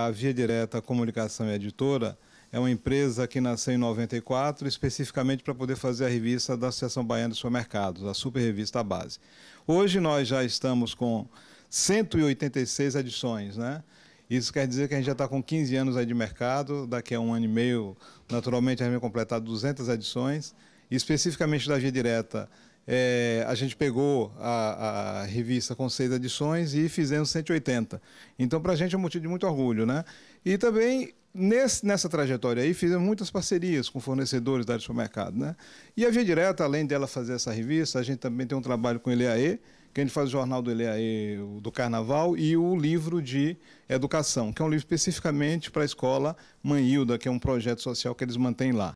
A Via Direta Comunicação e Editora é uma empresa que nasceu em 94, especificamente para poder fazer a revista da Associação Baiana do Supermercados, a super revista base. Hoje nós já estamos com 186 edições, né? Isso quer dizer que a gente já está com 15 anos aí de mercado, daqui a um ano e meio, naturalmente, a gente vai completar 200 edições, especificamente da Via Direta é, a gente pegou a, a, revista com seis edições e fizemos 180. Então, para a gente é um motivo de muito orgulho, né? E também, nesse, nessa trajetória aí, fizemos muitas parcerias com fornecedores da área de supermercado, né? E a Via Direta, além dela fazer essa revista, a gente também tem um trabalho com o Eleae, que a gente faz o jornal do Eleae do Carnaval e o livro de educação, que é um livro especificamente para a escola Manilda que é um projeto social que eles mantêm lá.